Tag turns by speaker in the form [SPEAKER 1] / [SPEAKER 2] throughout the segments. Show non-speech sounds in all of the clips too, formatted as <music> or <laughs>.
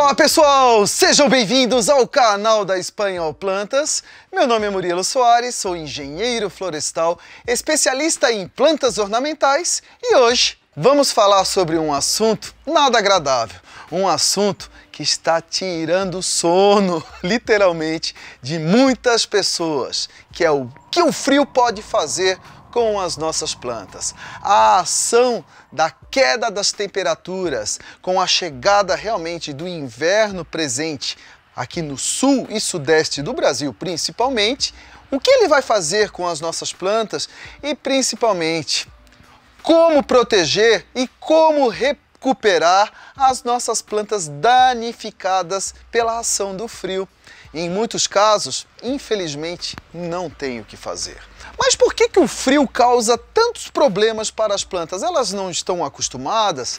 [SPEAKER 1] Olá pessoal, sejam bem-vindos ao canal da Espanhol Plantas. Meu nome é Murilo Soares, sou engenheiro florestal, especialista em plantas ornamentais e hoje vamos falar sobre um assunto nada agradável, um assunto que está tirando sono, <laughs> literalmente, de muitas pessoas, que é o que o frio pode fazer com as nossas plantas. A ação da queda das temperaturas com a chegada realmente do inverno presente aqui no sul e sudeste do Brasil, principalmente, o que ele vai fazer com as nossas plantas e principalmente como proteger e como recuperar as nossas plantas danificadas pela ação do frio. E em muitos casos, infelizmente, não tem o que fazer. Mas por que, que o frio causa tantos problemas para as plantas? Elas não estão acostumadas?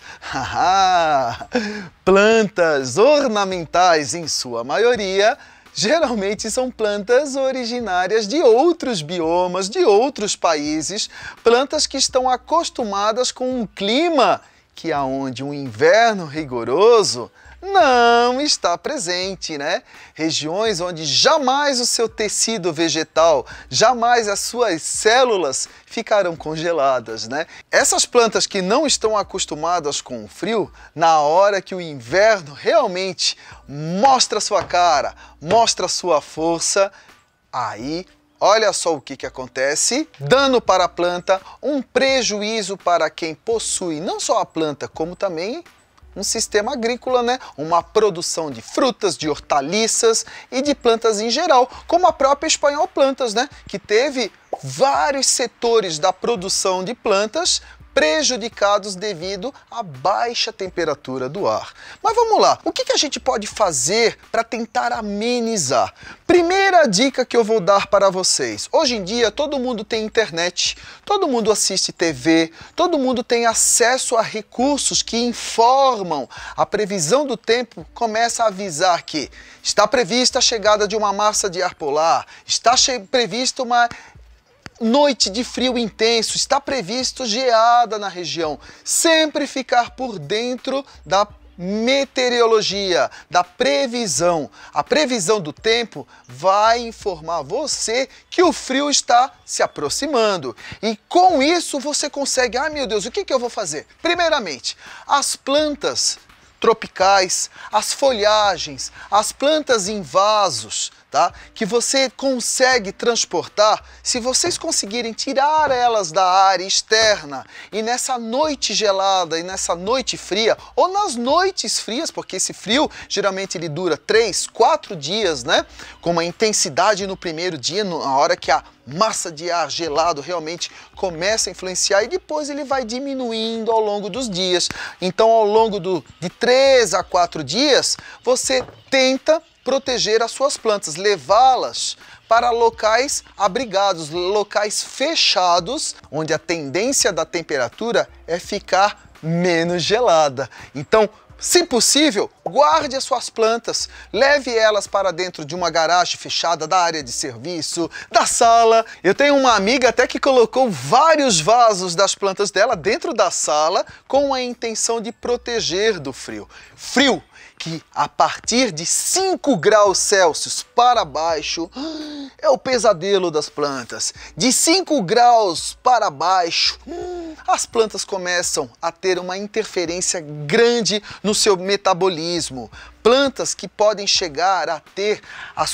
[SPEAKER 1] <laughs> plantas ornamentais, em sua maioria, geralmente são plantas originárias de outros biomas, de outros países, plantas que estão acostumadas com um clima que aonde um inverno rigoroso não está presente, né? Regiões onde jamais o seu tecido vegetal, jamais as suas células ficarão congeladas, né? Essas plantas que não estão acostumadas com o frio, na hora que o inverno realmente mostra sua cara, mostra sua força, aí Olha só o que, que acontece: dano para a planta, um prejuízo para quem possui não só a planta, como também um sistema agrícola, né? uma produção de frutas, de hortaliças e de plantas em geral, como a própria Espanhol Plantas, né? que teve vários setores da produção de plantas prejudicados devido à baixa temperatura do ar. Mas vamos lá, o que, a gente pode fazer para tentar amenizar? Primeira dica que eu vou dar para vocês. Hoje em dia todo mundo tem internet, todo mundo assiste TV, todo mundo tem acesso a recursos que informam. A previsão do tempo começa a avisar que está prevista a chegada de uma massa de ar polar, está prevista uma Noite de frio intenso, está previsto geada na região. Sempre ficar por dentro da meteorologia, da previsão. A previsão do tempo vai informar você que o frio está se aproximando. E com isso você consegue, ah meu Deus, o que, que eu vou fazer? Primeiramente, as plantas tropicais, as folhagens, as plantas em vasos tá? Que você consegue transportar se vocês conseguirem tirar elas da área externa e nessa noite gelada e nessa noite fria ou nas noites frias, porque esse frio geralmente ele dura três, quatro dias, né? Com uma intensidade no primeiro dia, na hora que a massa de ar gelado realmente começa a influenciar e depois ele vai diminuindo ao longo dos dias. Então, ao longo do, de três a quatro dias, você tenta proteger as suas plantas, levá-las para locais abrigados, locais fechados, onde a tendência da temperatura é ficar menos gelada. Então, se possível, guarde as suas plantas, leve elas para dentro de uma garagem fechada da área de serviço, da sala. Eu tenho uma amiga até que colocou vários vasos das plantas dela dentro da sala com a intenção de proteger do frio. Frio que a partir de 5 graus Celsius para baixo é o pesadelo das plantas. De 5 graus para baixo, as plantas começam a ter uma interferência grande no seu metabolismo. Plantas que podem chegar a ter a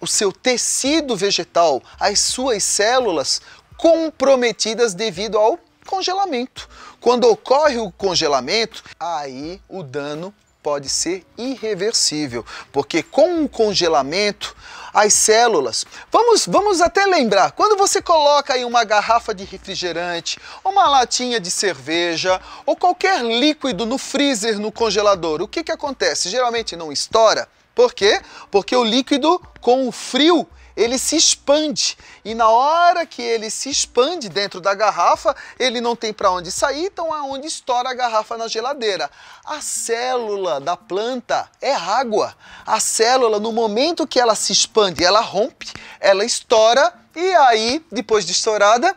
[SPEAKER 1] o seu tecido vegetal, as suas células comprometidas devido ao congelamento. Quando ocorre o congelamento, aí o dano pode ser irreversível, porque com o congelamento as células. Vamos, vamos até lembrar, quando você coloca aí uma garrafa de refrigerante, uma latinha de cerveja ou qualquer líquido no freezer, no congelador, o que, que acontece? Geralmente não estoura. Por quê? Porque o líquido com o frio ele se expande. E na hora que ele se expande dentro da garrafa, ele não tem para onde sair, então aonde é estoura a garrafa na geladeira. A célula da planta é água. A célula, no momento que ela se expande, ela rompe, ela estoura e aí, depois de estourada,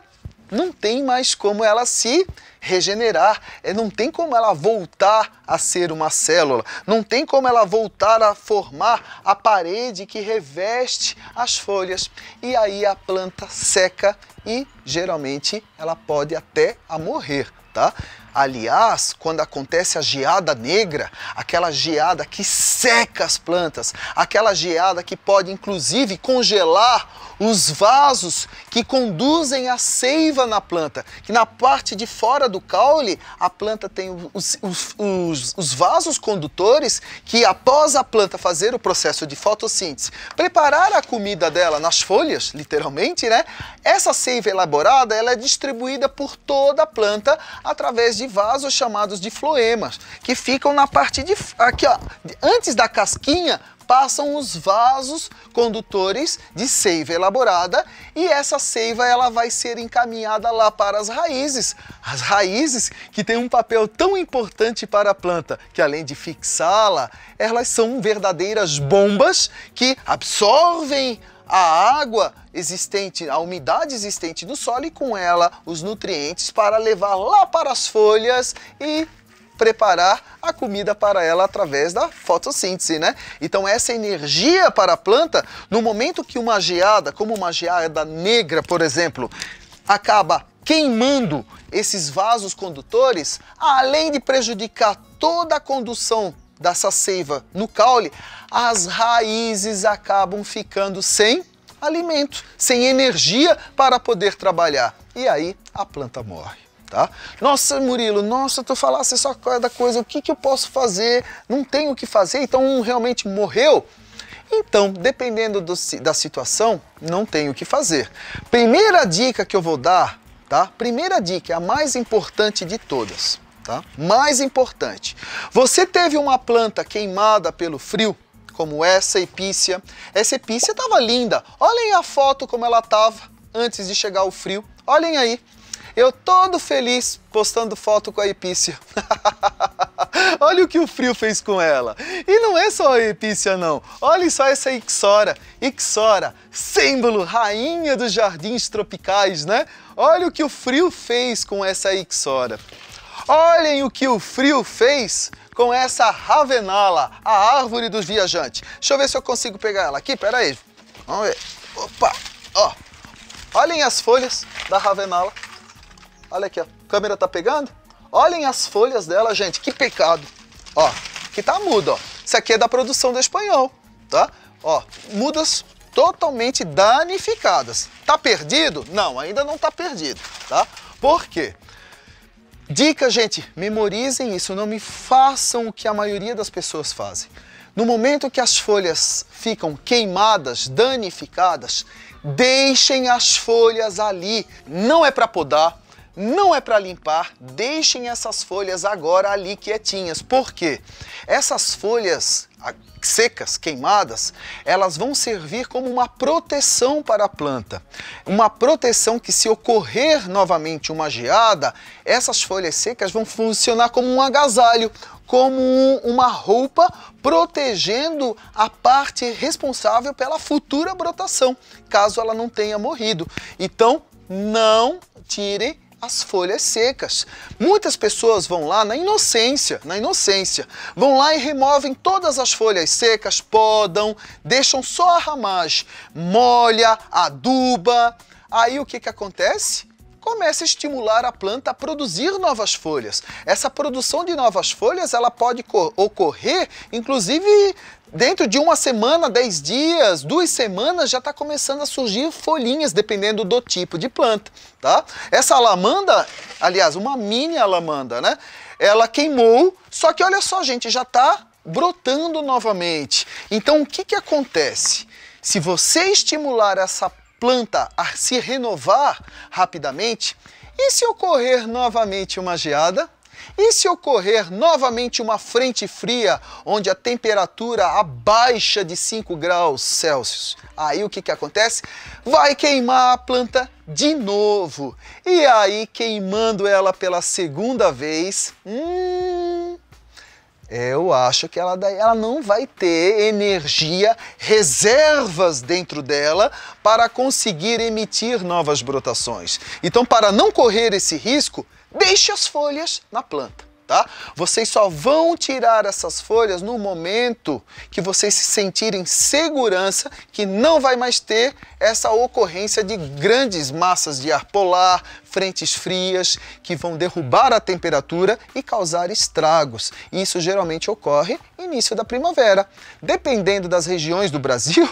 [SPEAKER 1] não tem mais como ela se regenerar, é, não tem como ela voltar a ser uma célula, não tem como ela voltar a formar a parede que reveste as folhas. E aí a planta seca e geralmente ela pode até a morrer, tá? Aliás, quando acontece a geada negra, aquela geada que seca as plantas, aquela geada que pode inclusive congelar os vasos que conduzem a seiva na planta, que na parte de fora do caule a planta tem os, os, os, os vasos condutores que após a planta fazer o processo de fotossíntese, preparar a comida dela nas folhas, literalmente, né? Essa seiva elaborada ela é distribuída por toda a planta através de vasos chamados de floemas, que ficam na parte de aqui ó, antes da casquinha passam os vasos condutores de seiva elaborada e essa seiva ela vai ser encaminhada lá para as raízes. As raízes que têm um papel tão importante para a planta, que além de fixá-la, elas são verdadeiras bombas que absorvem a água existente, a umidade existente do solo e com ela os nutrientes para levar lá para as folhas e preparar a comida para ela através da fotossíntese, né? Então essa energia para a planta, no momento que uma geada, como uma geada negra, por exemplo, acaba queimando esses vasos condutores, além de prejudicar toda a condução dessa seiva no caule, as raízes acabam ficando sem alimento, sem energia para poder trabalhar. E aí a planta morre tá? Nossa, Murilo, nossa, tu falasse só da coisa, o que, que eu posso fazer? Não tenho o que fazer, então um realmente morreu? Então, dependendo do, da situação, não tenho o que fazer. Primeira dica que eu vou dar, tá? Primeira dica, é a mais importante de todas, tá? Mais importante. Você teve uma planta queimada pelo frio, como essa epícia. Essa epícia estava linda. Olhem a foto como ela estava antes de chegar o frio. Olhem aí. Eu todo feliz postando foto com a Epícia. <laughs> Olha o que o frio fez com ela. E não é só a Epícia não. Olha só essa Ixora. Ixora, símbolo, rainha dos jardins tropicais, né? Olha o que o frio fez com essa Ixora. Olhem o que o frio fez com essa Ravenala, a árvore dos viajantes. Deixa eu ver se eu consigo pegar ela aqui, pera aí. Vamos ver. Opa, ó. Olhem as folhas da Ravenala. Olha aqui, a câmera tá pegando? Olhem as folhas dela, gente, que pecado. Ó, que tá muda, ó. Isso aqui é da produção do espanhol, tá? Ó, mudas totalmente danificadas. Tá perdido? Não, ainda não tá perdido, tá? Por quê? Dica, gente, memorizem isso, não me façam o que a maioria das pessoas fazem. No momento que as folhas ficam queimadas, danificadas, deixem as folhas ali. Não é para podar, não é para limpar, deixem essas folhas agora ali quietinhas. Por quê? Essas folhas secas, queimadas, elas vão servir como uma proteção para a planta. Uma proteção que se ocorrer novamente uma geada, essas folhas secas vão funcionar como um agasalho, como um, uma roupa protegendo a parte responsável pela futura brotação, caso ela não tenha morrido. Então, não tirem as folhas secas. Muitas pessoas vão lá na inocência, na inocência, vão lá e removem todas as folhas secas, podam, deixam só a ramagem, molha, aduba. Aí o que, que acontece? começa a estimular a planta a produzir novas folhas. Essa produção de novas folhas ela pode ocorrer, inclusive Dentro de uma semana, dez dias, duas semanas, já está começando a surgir folhinhas, dependendo do tipo de planta, tá? Essa alamanda, aliás, uma mini alamanda, né? Ela queimou, só que olha só, gente, já está brotando novamente. Então, o que, que acontece? Se você estimular essa planta a se renovar rapidamente, e se ocorrer novamente uma geada, e se ocorrer novamente uma frente fria, onde a temperatura abaixa de 5 graus Celsius? Aí o que, que acontece? Vai queimar a planta de novo. E aí, queimando ela pela segunda vez, hum, eu acho que ela, ela não vai ter energia, reservas dentro dela para conseguir emitir novas brotações. Então, para não correr esse risco, Deixe as folhas na planta. Tá? Vocês só vão tirar essas folhas no momento que vocês se sentirem segurança que não vai mais ter essa ocorrência de grandes massas de ar polar, frentes frias que vão derrubar a temperatura e causar estragos. Isso geralmente ocorre início da primavera. Dependendo das regiões do Brasil,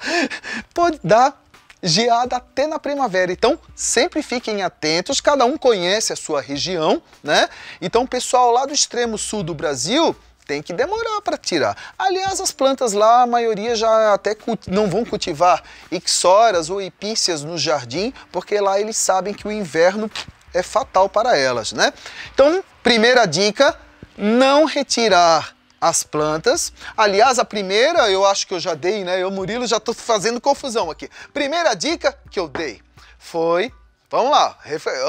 [SPEAKER 1] <laughs> pode dar geada até na primavera. Então, sempre fiquem atentos, cada um conhece a sua região, né? Então, pessoal lá do extremo sul do Brasil, tem que demorar para tirar. Aliás, as plantas lá, a maioria já até não vão cultivar ixoras ou epícias no jardim, porque lá eles sabem que o inverno é fatal para elas, né? Então, primeira dica, não retirar as plantas. Aliás, a primeira eu acho que eu já dei, né? Eu, Murilo, já estou fazendo confusão aqui. Primeira dica que eu dei foi Vamos lá.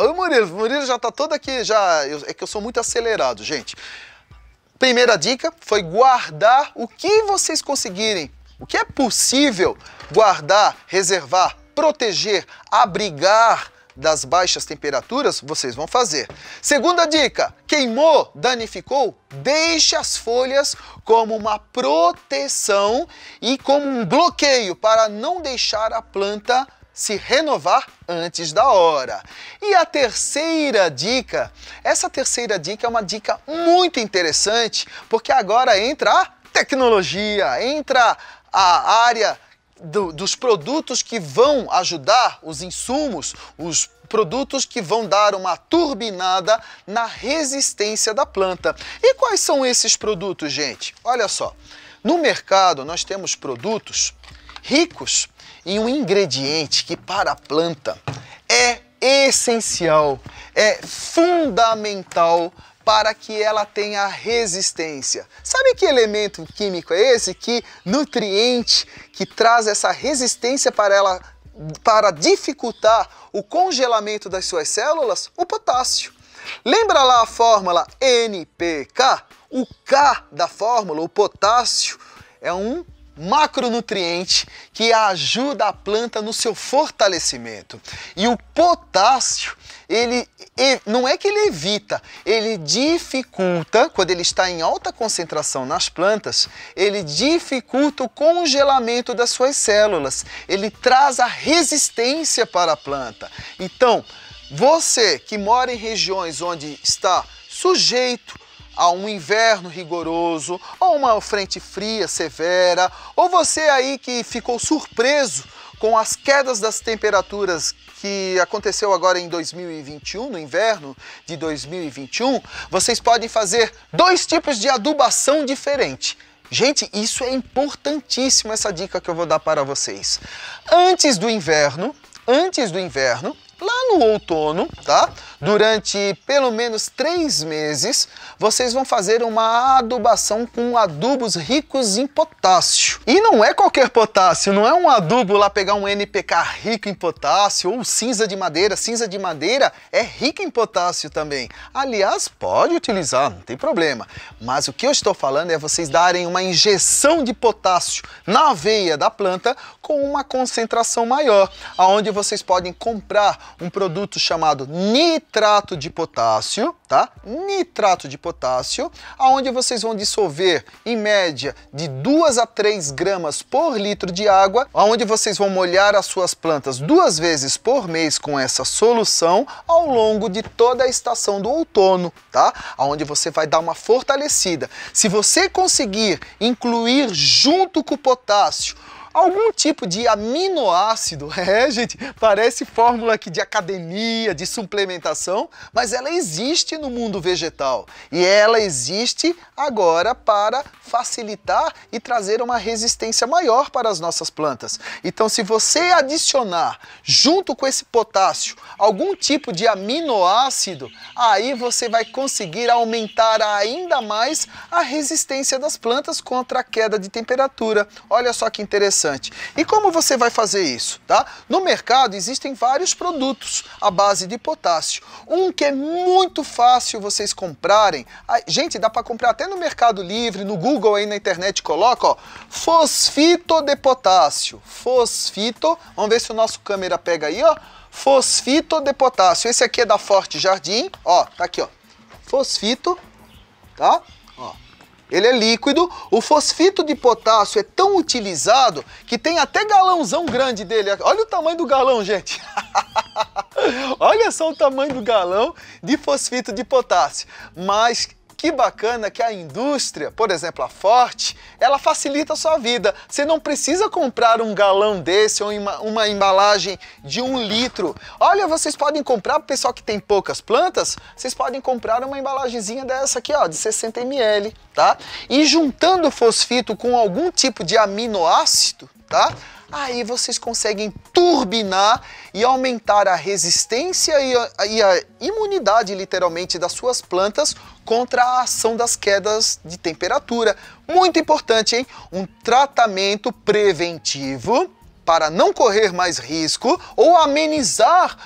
[SPEAKER 1] Ô, Murilo, Murilo já tá todo aqui, já. Eu, é que eu sou muito acelerado, gente. Primeira dica foi guardar o que vocês conseguirem. O que é possível guardar, reservar, proteger, abrigar das baixas temperaturas, vocês vão fazer. Segunda dica, queimou, danificou, deixe as folhas como uma proteção e como um bloqueio para não deixar a planta se renovar antes da hora. E a terceira dica, essa terceira dica é uma dica muito interessante, porque agora entra a tecnologia, entra a área do, dos produtos que vão ajudar, os insumos, os produtos que vão dar uma turbinada na resistência da planta. E quais são esses produtos, gente? Olha só, no mercado nós temos produtos ricos em um ingrediente que para a planta é essencial, é fundamental para que ela tenha resistência. Sabe que elemento químico é esse? Que nutriente que traz essa resistência para ela para dificultar o congelamento das suas células? O potássio. Lembra lá a fórmula NPK? O K da fórmula, o potássio, é um macronutriente que ajuda a planta no seu fortalecimento. E o potássio ele, ele, não é que ele evita, ele dificulta, quando ele está em alta concentração nas plantas, ele dificulta o congelamento das suas células, ele traz a resistência para a planta. Então, você que mora em regiões onde está sujeito a um inverno rigoroso, ou uma frente fria severa, ou você aí que ficou surpreso com as quedas das temperaturas que aconteceu agora em 2021, no inverno de 2021, vocês podem fazer dois tipos de adubação diferente. Gente, isso é importantíssimo essa dica que eu vou dar para vocês. Antes do inverno, antes do inverno, lá no outono, tá? Durante pelo menos três meses, vocês vão fazer uma adubação com adubos ricos em potássio. E não é qualquer potássio, não é um adubo lá pegar um NPK rico em potássio ou cinza de madeira. Cinza de madeira é rica em potássio também. Aliás, pode utilizar, não tem problema. Mas o que eu estou falando é vocês darem uma injeção de potássio na veia da planta com uma concentração maior, aonde vocês podem comprar um produto chamado nitrato nitrato de potássio, tá? Nitrato de potássio, aonde vocês vão dissolver em média de 2 a 3 gramas por litro de água, aonde vocês vão molhar as suas plantas duas vezes por mês com essa solução ao longo de toda a estação do outono, tá? Aonde você vai dar uma fortalecida. Se você conseguir incluir junto com o potássio algum tipo de aminoácido. <laughs> É, gente, parece fórmula aqui de academia, de suplementação, mas ela existe no mundo vegetal e ela existe agora para facilitar e trazer uma resistência maior para as nossas plantas. Então, se você adicionar junto com esse potássio algum tipo de aminoácido, aí você vai conseguir aumentar ainda mais a resistência das plantas contra a queda de temperatura. Olha só que interessante interessante. E como você vai fazer isso? Tá? No mercado existem vários produtos à base de potássio. Um que é muito fácil vocês comprarem. Gente, dá para comprar até no Mercado Livre, no Google aí na internet coloca, ó, fosfito de potássio. Fosfito, vamos ver se o nosso câmera pega aí, ó. Fosfito de potássio. Esse aqui é da Forte Jardim, ó, tá aqui, ó. Fosfito, tá? ele é líquido. O fosfito de potássio é tão utilizado que tem até galãozão grande dele. Olha o tamanho do galão, gente. <laughs> Olha só o tamanho do galão de fosfito de potássio. Mas que bacana que a indústria, por exemplo a forte, ela facilita a sua vida. Você não precisa comprar um galão desse ou uma, uma embalagem de um litro. Olha, vocês podem comprar, para o pessoal que tem poucas plantas, vocês podem comprar uma embalagenzinha dessa aqui, ó, de 60 ml, tá? E juntando fosfito com algum tipo de aminoácido, tá? aí vocês conseguem turbinar e aumentar a resistência e a, e a, imunidade, literalmente, das suas plantas contra a ação das quedas de temperatura. Muito importante, hein? Um tratamento preventivo para não correr mais risco ou amenizar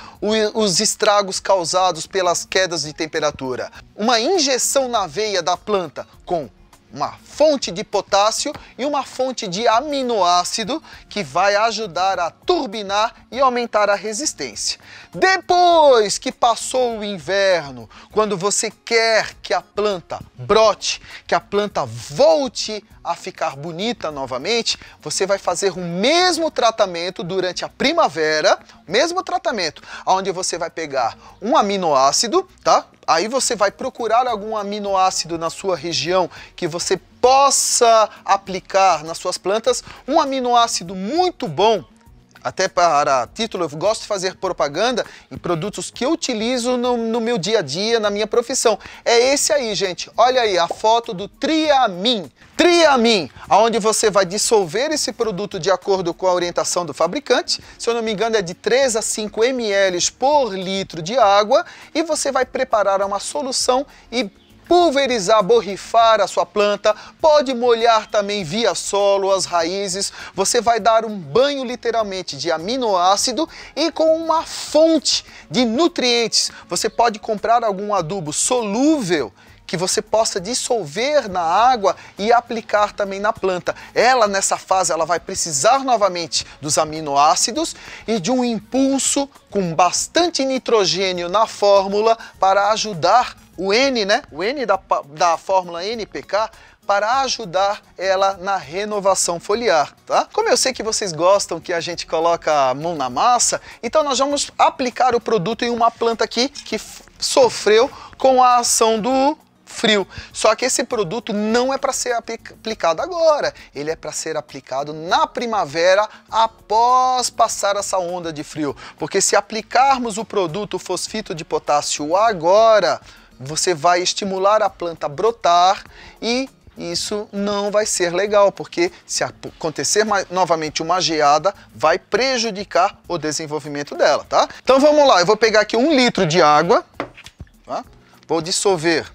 [SPEAKER 1] os estragos causados pelas quedas de temperatura. Uma injeção na veia da planta com uma fonte de potássio e uma fonte de aminoácido que vai ajudar a turbinar e aumentar a resistência. Depois que passou o inverno, quando você quer que a planta brote, que a planta volte a ficar bonita novamente, você vai fazer o mesmo tratamento durante a primavera, mesmo tratamento, onde você vai pegar um aminoácido, tá? Aí você vai procurar algum aminoácido na sua região que você possa aplicar nas suas plantas, um aminoácido muito bom até para título, eu gosto de fazer propaganda em produtos que eu utilizo no, no, meu dia a dia, na minha profissão. É esse aí, gente. Olha aí a foto do Triamin. Triamin, onde você vai dissolver esse produto de acordo com a orientação do fabricante. Se eu não me engano, é de 3 a 5 ml por litro de água. E você vai preparar uma solução e pulverizar, borrifar a sua planta, pode molhar também via solo as raízes. Você vai dar um banho literalmente de aminoácido e com uma fonte de nutrientes. Você pode comprar algum adubo solúvel que você possa dissolver na água e aplicar também na planta. Ela nessa fase ela vai precisar novamente dos aminoácidos e de um impulso com bastante nitrogênio na fórmula para ajudar o N, né? O N da, da fórmula NPK para ajudar ela na renovação foliar, tá? Como eu sei que vocês gostam que a gente coloca a mão na massa, então nós vamos aplicar o produto em uma planta aqui que sofreu com a ação do frio. Só que esse produto não é para ser aplicado agora, ele é para ser aplicado na primavera após passar essa onda de frio. Porque se aplicarmos o produto fosfito de potássio agora, você vai estimular a planta a brotar e isso não vai ser legal, porque se acontecer mais, novamente uma geada, vai prejudicar o desenvolvimento dela, tá? Então vamos lá, eu vou pegar aqui um litro de água, tá? vou dissolver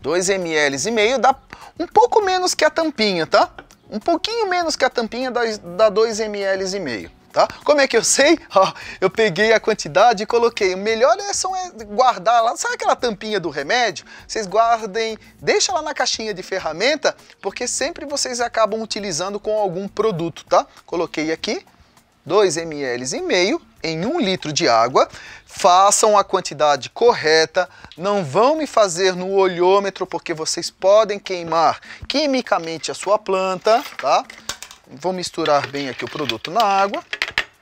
[SPEAKER 1] 2 ml e meio, dá um pouco menos que a tampinha, tá? Um pouquinho menos que a tampinha dá, dá 2 ml e meio tá? Como é que eu sei? <laughs> Ó, eu peguei a quantidade e coloquei. O melhor é, só é guardar lá, sabe aquela tampinha do remédio? Vocês guardem, deixa lá na caixinha de ferramenta, porque sempre vocês acabam utilizando com algum produto, tá? Coloquei aqui 2 ml e meio em 1 um litro de água, façam a quantidade correta, não vão me fazer no olhômetro porque vocês podem queimar quimicamente a sua planta, tá? Vou misturar bem aqui o produto na água,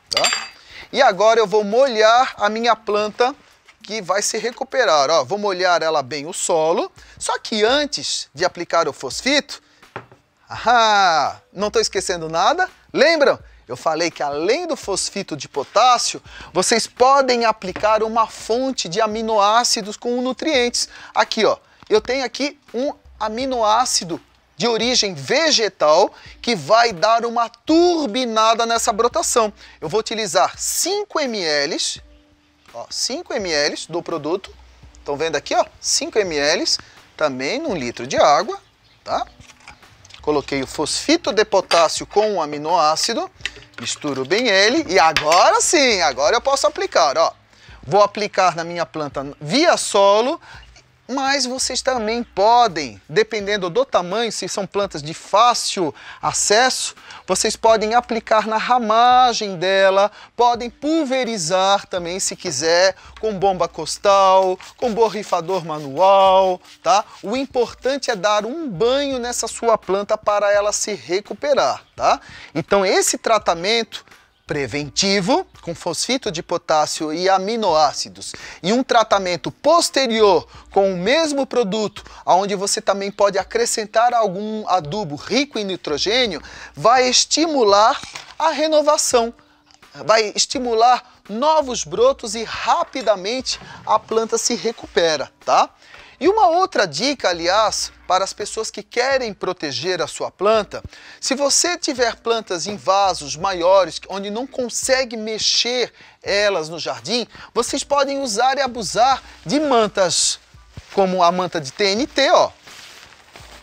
[SPEAKER 1] tá? E agora eu vou molhar a minha planta que vai se recuperar. Ó, vou molhar ela bem o solo, só que antes de aplicar o fosfito, ah, não estou esquecendo nada. Lembram? Eu falei que além do fosfito de potássio, vocês podem aplicar uma fonte de aminoácidos com nutrientes. Aqui, ó, eu tenho aqui um aminoácido de origem vegetal que vai dar uma turbinada nessa brotação. Eu vou utilizar 5 ml, ó, 5 ml do produto. Estão vendo aqui, ó, 5 ml, também num litro de água, tá? Coloquei o fosfito de potássio com o um aminoácido, misturo bem ele e agora sim, agora eu posso aplicar, ó. Vou aplicar na minha planta via solo mas vocês também podem, dependendo do tamanho, se são plantas de fácil acesso, vocês podem aplicar na ramagem dela, podem pulverizar também, se quiser, com bomba costal, com borrifador manual, tá? O importante é dar um banho nessa sua planta para ela se recuperar, tá? Então esse tratamento preventivo com fosfito de potássio e aminoácidos e um tratamento posterior com o mesmo produto, onde você também pode acrescentar algum adubo rico em nitrogênio, vai estimular a renovação, vai estimular novos brotos e rapidamente a planta se recupera, tá? E uma outra dica, aliás, para as pessoas que querem proteger a sua planta, se você tiver plantas em vasos maiores, onde não consegue mexer elas no jardim, vocês podem usar e abusar de mantas, como a manta de TNT, ó.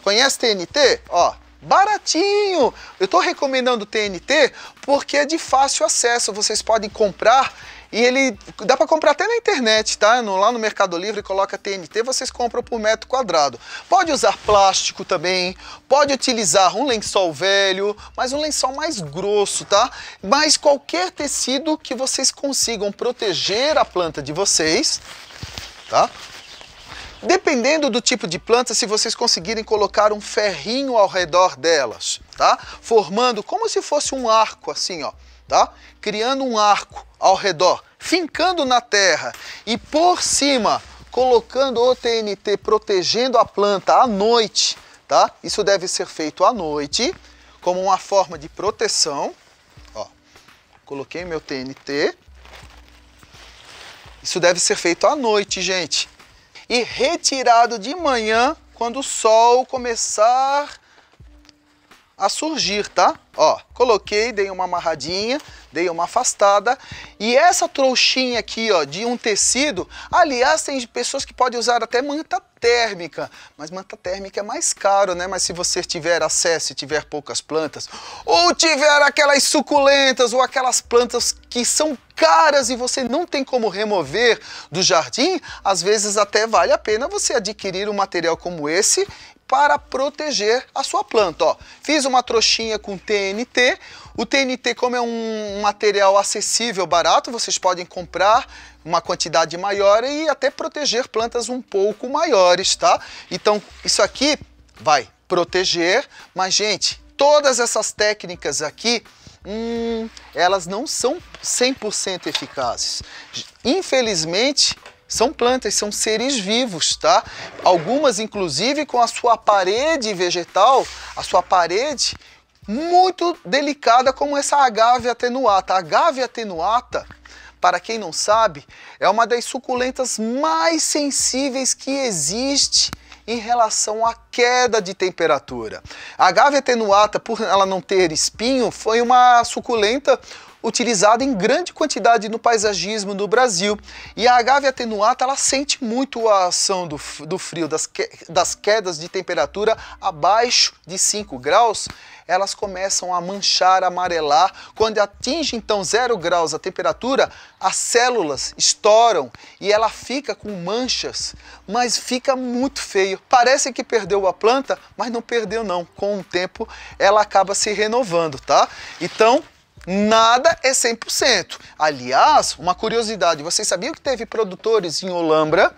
[SPEAKER 1] Conhece TNT? Ó, baratinho. Eu estou recomendando TNT porque é de fácil acesso. Vocês podem comprar e ele dá para comprar até na internet, tá? No, lá no Mercado Livre coloca TNT, vocês compram por metro quadrado. Pode usar plástico também, pode utilizar um lençol velho, mas um lençol mais grosso, tá? Mas qualquer tecido que vocês consigam proteger a planta de vocês, tá? Dependendo do tipo de planta, se vocês conseguirem colocar um ferrinho ao redor delas, tá? Formando como se fosse um arco, assim, ó, tá? Criando um arco ao redor fincando na terra e por cima colocando o TNT protegendo a planta à noite, tá? Isso deve ser feito à noite como uma forma de proteção. Ó, coloquei meu TNT. Isso deve ser feito à noite, gente. E retirado de manhã quando o sol começar a surgir, tá? Ó, coloquei, dei uma amarradinha, dei uma afastada. E essa trouxinha aqui, ó, de um tecido, aliás, tem pessoas que podem usar até manta térmica, mas manta térmica é mais caro, né? Mas se você tiver acesso e tiver poucas plantas, ou tiver aquelas suculentas ou aquelas plantas que são caras e você não tem como remover do jardim, às vezes até vale a pena você adquirir um material como esse para proteger a sua planta. Ó, fiz uma trouxinha com TNT. O TNT, como é um material acessível, barato, vocês podem comprar uma quantidade maior e até proteger plantas um pouco maiores, tá? Então, isso aqui vai proteger, mas, gente, todas essas técnicas aqui, hum, elas não são 100% eficazes. Infelizmente, são plantas, são seres vivos, tá? Algumas, inclusive, com a sua parede vegetal, a sua parede muito delicada como essa agave atenuata. A agave atenuata, para quem não sabe, é uma das suculentas mais sensíveis que existe em relação à queda de temperatura. A agave atenuata, por ela não ter espinho, foi uma suculenta utilizada em grande quantidade no paisagismo no Brasil. E a agave atenuata ela sente muito a ação do, do frio, das, que, das quedas de temperatura abaixo de 5 graus, elas começam a manchar, amarelar. Quando atinge então 0 graus a temperatura, as células estouram e ela fica com manchas, mas fica muito feio. Parece que perdeu a planta, mas não perdeu não. Com o tempo ela acaba se renovando, tá? Então, nada é 100%. Aliás, uma curiosidade, vocês sabiam que teve produtores em Olambra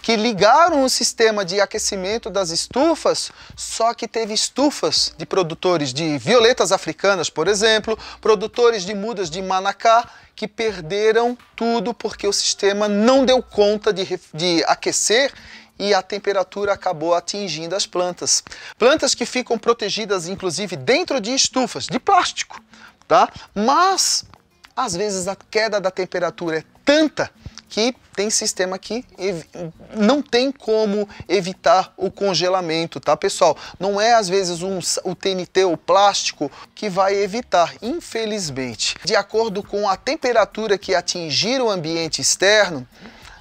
[SPEAKER 1] que ligaram o sistema de aquecimento das estufas, só que teve estufas de produtores de violetas africanas, por exemplo, produtores de mudas de manacá, que perderam tudo porque o sistema não deu conta de, de aquecer e a temperatura acabou atingindo as plantas. Plantas que ficam protegidas, inclusive, dentro de estufas de plástico, tá? Mas às vezes a queda da temperatura é tanta que tem sistema que não tem como evitar o congelamento, tá pessoal? Não é às vezes um, o TNT, ou plástico, que vai evitar, infelizmente. De acordo com a temperatura que atingir o ambiente externo,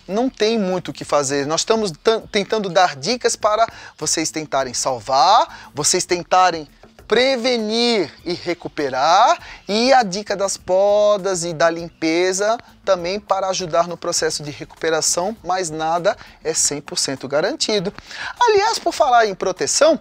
[SPEAKER 1] não tem muito o que fazer. Nós estamos tentando dar dicas para vocês tentarem salvar, vocês tentarem prevenir e recuperar e a dica das podas e da limpeza também para ajudar no processo de recuperação, mas nada é 100% garantido. Aliás, por falar em proteção,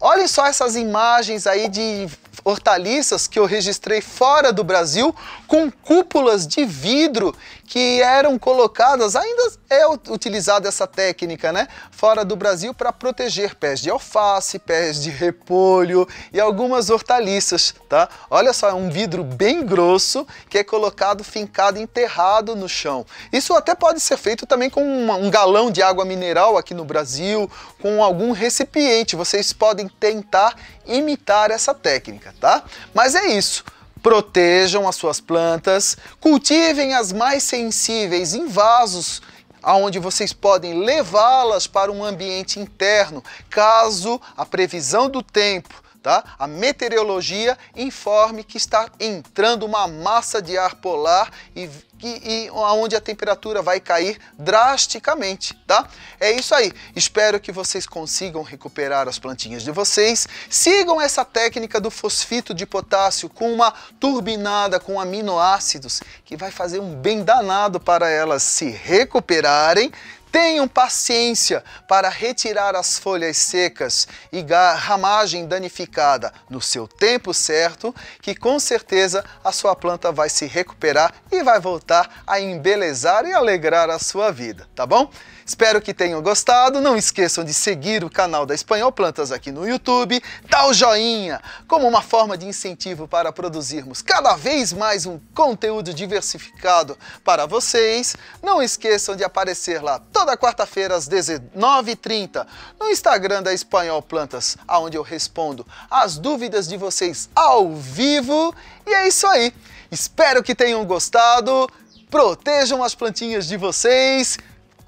[SPEAKER 1] olhem só essas imagens aí de hortaliças que eu registrei fora do Brasil com cúpulas de vidro que eram colocadas, ainda é utilizada essa técnica, né? Fora do Brasil para proteger pés de alface, pés de repolho e algumas hortaliças, tá? Olha só, é um vidro bem grosso que é colocado, fincado, enterrado no chão. Isso até pode ser feito também com uma, um galão de água mineral aqui no Brasil, com algum recipiente. Vocês podem tentar imitar essa técnica, tá? Mas é isso protejam as suas plantas, cultivem as mais sensíveis em vasos aonde vocês podem levá-las para um ambiente interno, caso a previsão do tempo tá? A meteorologia informe que está entrando uma massa de ar polar e, e, e onde a temperatura vai cair drasticamente, tá? É isso aí. Espero que vocês consigam recuperar as plantinhas de vocês. Sigam essa técnica do fosfito de potássio com uma turbinada com aminoácidos, que vai fazer um bem danado para elas se recuperarem, Tenham paciência para retirar as folhas secas e ramagem danificada no seu tempo certo, que com certeza a sua planta vai se recuperar e vai voltar a embelezar e alegrar a sua vida, tá bom? Espero que tenham gostado. Não esqueçam de seguir o canal da Espanhol Plantas aqui no YouTube. Dá o joinha como uma forma de incentivo para produzirmos cada vez mais um conteúdo diversificado para vocês. Não esqueçam de aparecer lá toda quarta-feira às 19h30 no Instagram da Espanhol Plantas, onde eu respondo as dúvidas de vocês ao vivo. E é isso aí. Espero que tenham gostado. Protejam as plantinhas de vocês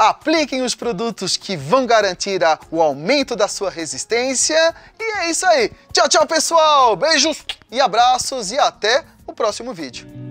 [SPEAKER 1] apliquem os produtos que vão garantir a, o aumento da sua resistência. E é isso aí. Tchau, tchau, pessoal. Beijos e abraços e até o próximo vídeo.